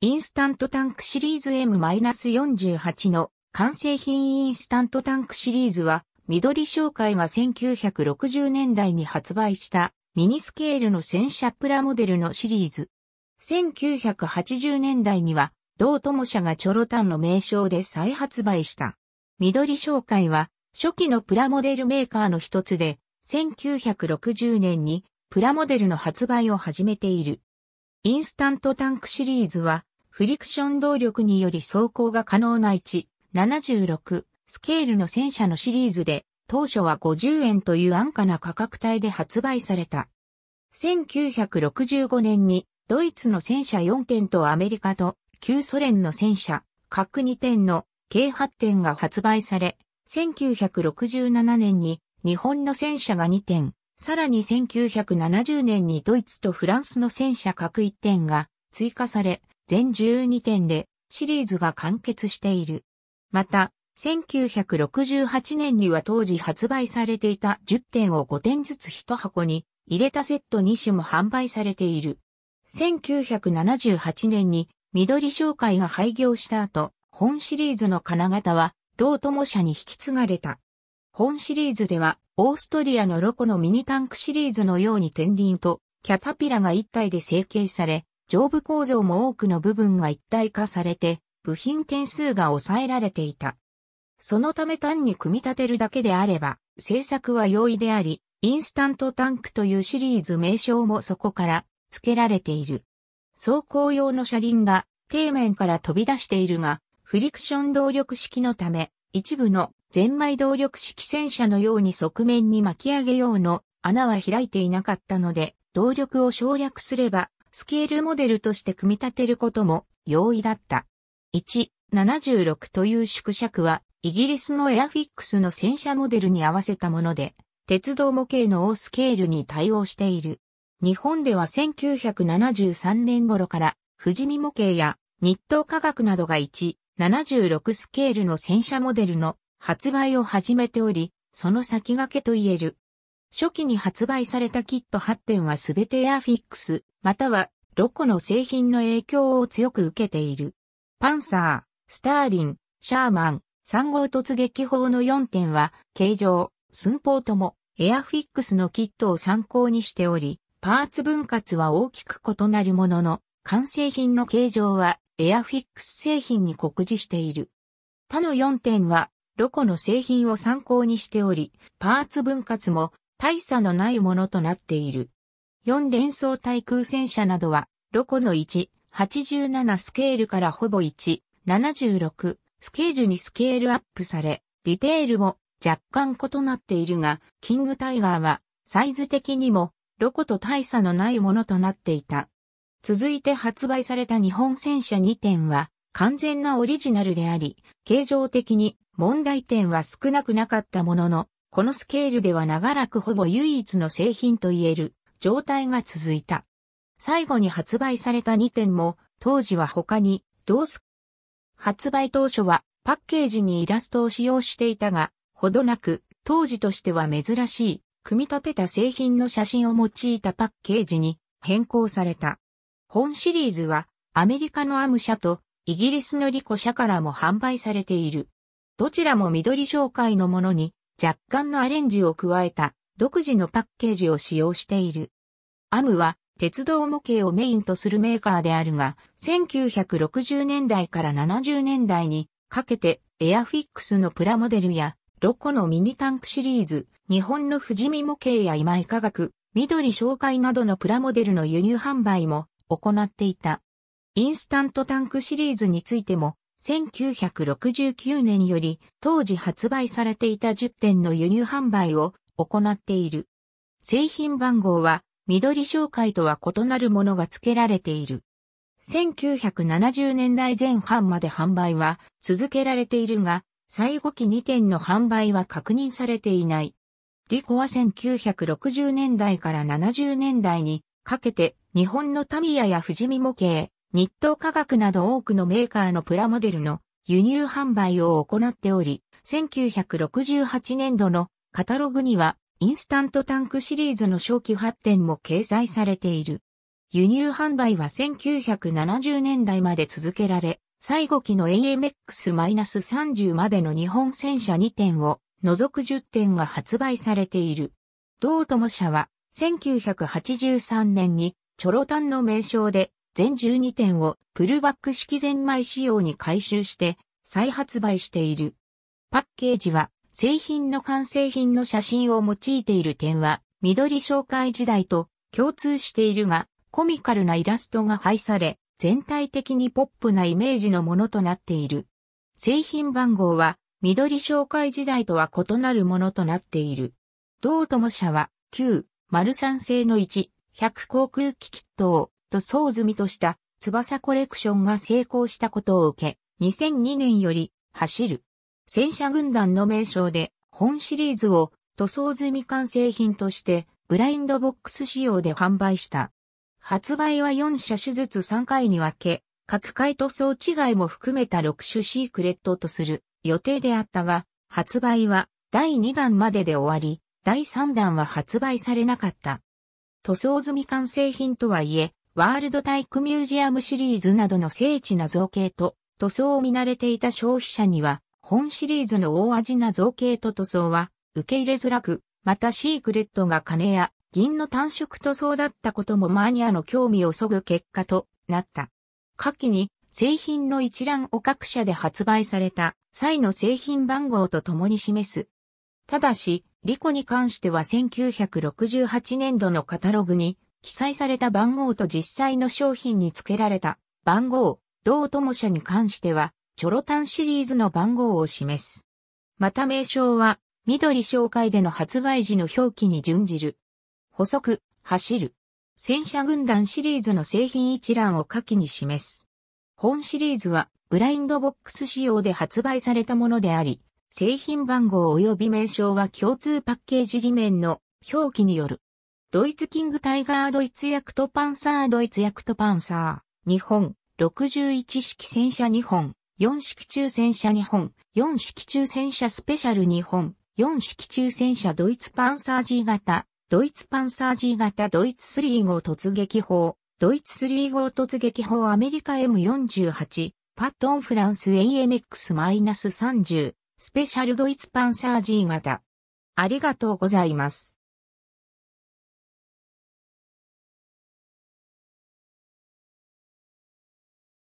インスタントタンクシリーズ M-48 の完成品インスタントタンクシリーズは、緑商会が1960年代に発売したミニスケールの戦車プラモデルのシリーズ。1980年代には、同友社がチョロタンの名称で再発売した。緑商会は、初期のプラモデルメーカーの一つで、1960年にプラモデルの発売を始めている。インスタントタンクシリーズは、フリクション動力により走行が可能な176スケールの戦車のシリーズで、当初は50円という安価な価格帯で発売された。1965年にドイツの戦車4点とアメリカと旧ソ連の戦車各2点の計8点が発売され、1967年に日本の戦車が2点、さらに1970年にドイツとフランスの戦車各1点が追加され、全12点でシリーズが完結している。また、1968年には当時発売されていた10点を5点ずつ1箱に入れたセット2種も販売されている。1978年に緑商会が廃業した後、本シリーズの金型は同友社に引き継がれた。本シリーズではオーストリアのロコのミニタンクシリーズのように天輪とキャタピラが一体で成形され、上部構造も多くの部分が一体化されて、部品点数が抑えられていた。そのため単に組み立てるだけであれば、製作は容易であり、インスタントタンクというシリーズ名称もそこから付けられている。走行用の車輪が底面から飛び出しているが、フリクション動力式のため、一部のゼンマイ動力式戦車のように側面に巻き上げ用の穴は開いていなかったので、動力を省略すればスケールモデルとして組み立てることも容易だった。1、76という縮尺は、イギリスのエアフィックスの戦車モデルに合わせたもので、鉄道模型の大スケールに対応している。日本では1973年頃から、富士見模型や日東科学などが1、76スケールの戦車モデルの発売を始めており、その先駆けと言える。初期に発売されたキット8点はすべてエアフィックス、またはロコの製品の影響を強く受けている。パンサー、スターリン、シャーマン、3号突撃砲の4点は、形状、寸法とも、エアフィックスのキットを参考にしており、パーツ分割は大きく異なるものの、完成品の形状は、エアフィックス製品に酷似している。他の4点は、ロコの製品を参考にしており、パーツ分割も大差のないものとなっている。4連装対空戦車などは、ロコの1、87スケールからほぼ1、76スケールにスケールアップされ、ディテールも若干異なっているが、キングタイガーはサイズ的にもロコと大差のないものとなっていた。続いて発売された日本戦車2点は完全なオリジナルであり、形状的に問題点は少なくなかったものの、このスケールでは長らくほぼ唯一の製品と言える。状態が続いた。最後に発売された2点も、当時は他に、どーす発売当初は、パッケージにイラストを使用していたが、ほどなく、当時としては珍しい、組み立てた製品の写真を用いたパッケージに変更された。本シリーズは、アメリカのアム社と、イギリスのリコ社からも販売されている。どちらも緑紹介のものに、若干のアレンジを加えた独自のパッケージを使用している。アムは鉄道模型をメインとするメーカーであるが、1960年代から70年代にかけてエアフィックスのプラモデルやロコのミニタンクシリーズ、日本の富士見模型や今井科学、緑紹介などのプラモデルの輸入販売も行っていた。インスタントタンクシリーズについても、1969年より当時発売されていた10点の輸入販売を行っている。製品番号は緑紹介とは異なるものが付けられている。1970年代前半まで販売は続けられているが、最後期2点の販売は確認されていない。リコは1960年代から70年代にかけて日本のタミヤや富士見模型、日東科学など多くのメーカーのプラモデルの輸入販売を行っており、1968年度のカタログには、インスタントタンクシリーズの初期発展も掲載されている。輸入販売は1970年代まで続けられ、最後期の AMX-30 までの日本戦車2点を除く10点が発売されている。同友社は1983年にチョロタンの名称で全12点をプルバック式ゼンマイ仕様に回収して再発売している。パッケージは製品の完成品の写真を用いている点は、緑紹介時代と共通しているが、コミカルなイラストが配され、全体的にポップなイメージのものとなっている。製品番号は、緑紹介時代とは異なるものとなっている。同友社は、旧、丸三製の1、100航空機キットを、と総済みとした、翼コレクションが成功したことを受け、2002年より、走る。戦車軍団の名称で、本シリーズを塗装済み完成品として、ブラインドボックス仕様で販売した。発売は4車種ずつ3回に分け、各回塗装違いも含めた6種シークレットとする予定であったが、発売は第2弾までで終わり、第3弾は発売されなかった。塗装済み完成品とはいえ、ワールドタイクミュージアムシリーズなどの精緻な造形と塗装を見慣れていた消費者には本シリーズの大味な造形と塗装は受け入れづらく、またシークレットが金や銀の単色塗装だったこともマニアの興味をそぐ結果となった。下記に製品の一覧を各社で発売された際の製品番号と共に示す。ただし、リコに関しては1968年度のカタログに記載された番号と実際の商品に付けられた番号、同友社に関してはチョロタンシリーズの番号を示す。また名称は、緑紹介での発売時の表記に準じる。補足、走る。戦車軍団シリーズの製品一覧を下記に示す。本シリーズは、ブラインドボックス仕様で発売されたものであり、製品番号及び名称は共通パッケージ裏面の表記による。ドイツキングタイガードイツヤクトパンサードイツヤクトパンサー、日本、61式戦車2本、4式中戦車日本、4式中戦車スペシャル日本、4式中戦車ドイツパンサー G 型、ドイツパンサー G 型ドイツ3号突撃砲、ドイツ3号突撃砲アメリカ M48、パットンフランス AMX-30、スペシャルドイツパンサー G 型。ありがとうございます。